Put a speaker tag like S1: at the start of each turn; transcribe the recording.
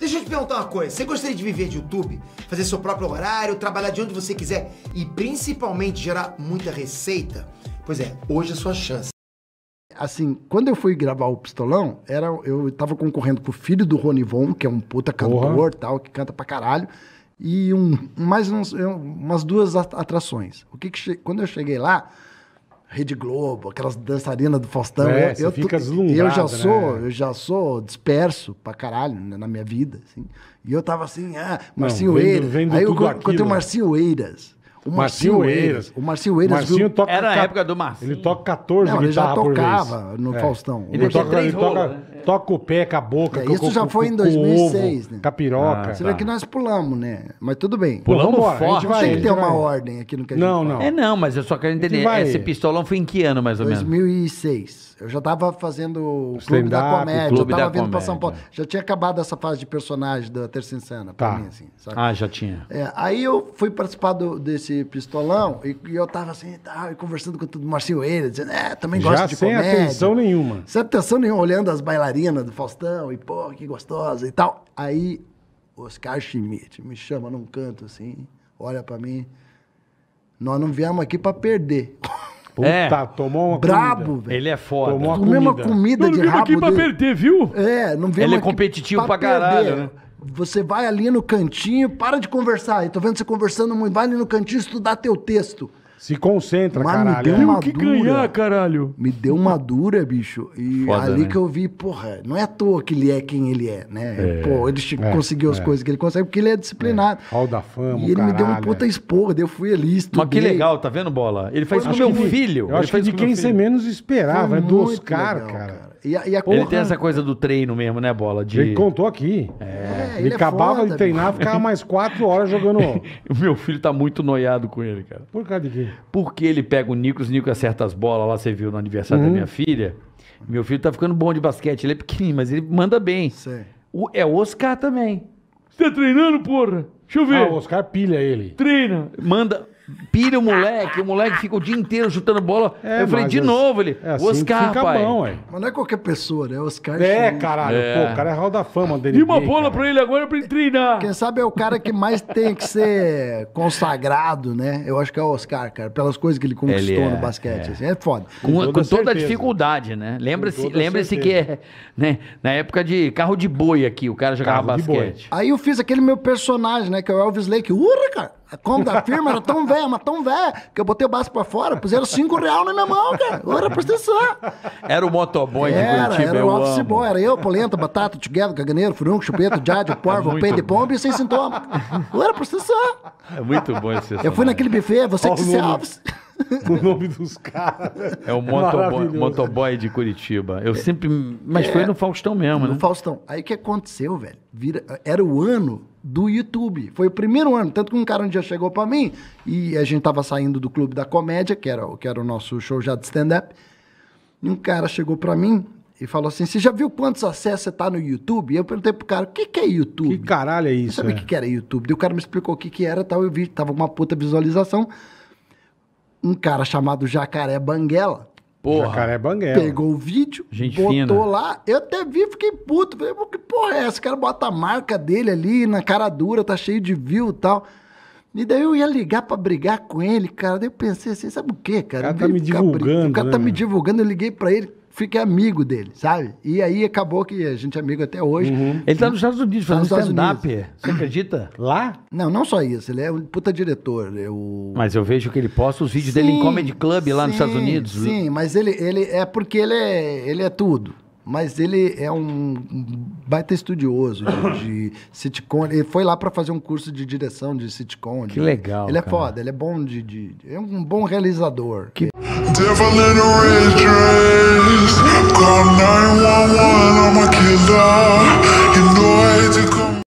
S1: Deixa eu te perguntar uma coisa. Você gostaria de viver de YouTube? Fazer seu próprio horário, trabalhar de onde você quiser e principalmente gerar muita receita? Pois é, hoje é a sua chance. Assim, quando eu fui gravar o Pistolão, era, eu tava concorrendo com o filho do Von, que é um puta cantor Porra. tal, que canta pra caralho, e um, mais uns, umas duas atrações. O que, que che... quando eu cheguei lá, Rede Globo, aquelas dançarinas do Faustão. É, eu, eu, fica deslumbrado, eu já né? sou, né? eu já sou disperso pra caralho né, na minha vida, assim. E eu tava assim, ah, Marcinho Não, vendo, vendo Aí eu encontrei o né? Marcinho Eiras. O Marcinho, Marcinho Eiras. O Marcinho Eiras. Marcinho viu... toca, Era a época do Marcinho. Ele toca 14 Não, ele já tocava no é. Faustão. Ele, ele, toca, ele, rola, toca, né? Toca o pé com a boca. É, isso com, já foi com, em 2006, ovo, né? Capiroca. Ah, Você vê tá. que nós pulamos, né? Mas tudo bem. Pulamos Pô, A gente vai, tem que ter uma vai. ordem aqui no que a gente Não, fala. não. É não, mas eu só quero entender. Esse pistolão foi em que ano, mais ou menos? 2006. Eu já tava fazendo o Clube da Comédia. Clube eu tava vindo comédia. pra São Paulo. Já tinha acabado essa fase de personagem da Terça Insana tá. mim, assim. Sabe? Ah, já tinha. É, aí eu fui participar do, desse pistolão e, e eu tava assim, tava tá, conversando com o Marcinho Eira, dizendo, é, também gosto já de comédia. Já sem atenção nenhuma. Sem atenção nenhuma, olhando as bailarinas bailarina do Faustão, e pô, que gostosa e tal. Aí Oscar Schmidt me chama num canto assim, olha para mim. Nós não viemos aqui para perder. Puta, é. tomou uma Brabo, velho. Ele é foda. Tomou uma mesma comida, comida de rabo aqui pra perder, viu? É, não viemos Ele é competitivo pra, pra caralho, né? Você vai ali no cantinho, para de conversar. Eu tô vendo você conversando muito. Vai ali no cantinho estudar teu texto. Se concentra, Mas caralho. Me deu uma que dura, ganhar, caralho. Me deu uma dura, bicho. E Foda, ali né? que eu vi, porra, não é à toa que ele é quem ele é, né? É, Pô, ele é, conseguiu é. as coisas que ele consegue porque ele é disciplinado. É. da fama, E ele caralho, me deu um puta é. esporra, daí eu fui ali, estudei. Mas que legal, tá vendo, Bola? Ele faz isso com meu filho. Eu acho que de quem você menos esperava, é do Oscar, cara. cara. E a, e a ele porra... tem essa coisa do treino mesmo, né, Bola? De... Ele contou aqui. É ele, é acabava foda, de treinar, meu. ficava mais quatro horas jogando. meu filho tá muito noiado com ele, cara. Por causa de quê? Porque ele pega o Nicolas, o Nicolas acerta as bolas lá, você viu no aniversário uhum. da minha filha. Meu filho tá ficando bom de basquete, ele é pequenininho, mas ele manda bem. O, é o Oscar também. Você tá treinando, porra? Deixa eu ver. Ah, o Oscar pilha ele. Treina, manda. Pira o moleque, o moleque fica o dia inteiro chutando bola. É, eu falei, de é, novo, ele. É assim Oscar, fica pai. Bom, ué. Mas não é qualquer pessoa, né? Oscar. É, caralho. É. Pô, o cara é hall da fama dele. E uma bola cara. pra ele agora é pra ele treinar. Quem sabe é o cara que mais tem que ser consagrado, né? Eu acho que é o Oscar, cara, pelas coisas que ele conquistou ele no é, basquete. Assim, é. foda. Com, com toda, a dificuldade, né? Lembra-se lembra que é, né? Na época de carro de boi aqui, o cara jogava carro basquete. Aí eu fiz aquele meu personagem, né? Que é o Elvis Lake. urra cara! A conta da firma era tão velha, mas tão velha, que eu botei o braço pra fora, puseram 5 reais na minha mão, cara. Ora, é presta atenção. Era o motoboy era, de Curitiba, Era o office boy, era eu, polenta, batata, together, caganeiro, furunco, chupeta, jade, porvo, é pé de pombo e sem sintoma. Ora, é presta atenção. É muito bom esse Eu fui naquele buffet, você que se Alves. o nome dos caras. É o é motoboy, motoboy de Curitiba. Eu é, sempre. Mas é, foi no Faustão mesmo, no né? Faustão. Aí o que aconteceu, velho? Vira, era o ano do YouTube. Foi o primeiro ano. Tanto que um cara um dia chegou para mim e a gente tava saindo do Clube da Comédia, que era, que era o nosso show já de stand-up. E um cara chegou para mim, e falou assim: Você já viu quantos acessos você tá no YouTube? E eu perguntei pro cara: O que, que é YouTube? Que caralho é isso? Eu sabia o é? que, que era YouTube. Daí o cara me explicou o que, que era tal. Eu vi que tava uma puta visualização um cara chamado Jacaré Banguela. Porra. Jacaré Banguela. Pegou o vídeo, Gente botou fina. lá. Eu até vi, fiquei puto. Falei, que porra é essa? O cara bota a marca dele ali na cara dura, tá cheio de view e tal. E daí eu ia ligar pra brigar com ele, cara. Daí eu pensei assim, sabe o quê, cara? O cara tá me divulgando. O cara tá né, tá me divulgando. Eu liguei pra ele fiquei amigo dele, sabe? E aí acabou que a gente é amigo até hoje. Uhum. Ele tá nos Estados Unidos tá fazendo stand-up. É. Você acredita? Lá? Não, não só isso. Ele é um puta diretor. Eu... É mas eu vejo que ele posta os vídeos sim, dele em Comedy Club lá sim, nos Estados Unidos. Sim, mas ele, ele é porque ele é, ele é tudo. Mas ele é um baita estudioso de, de sitcom. Ele foi lá para fazer um curso de direção de sitcom. Que legal. Ele é foda, ele é bom de, de. É um bom realizador. Que... Devil in a red dress Call 911, I'm a killer You know I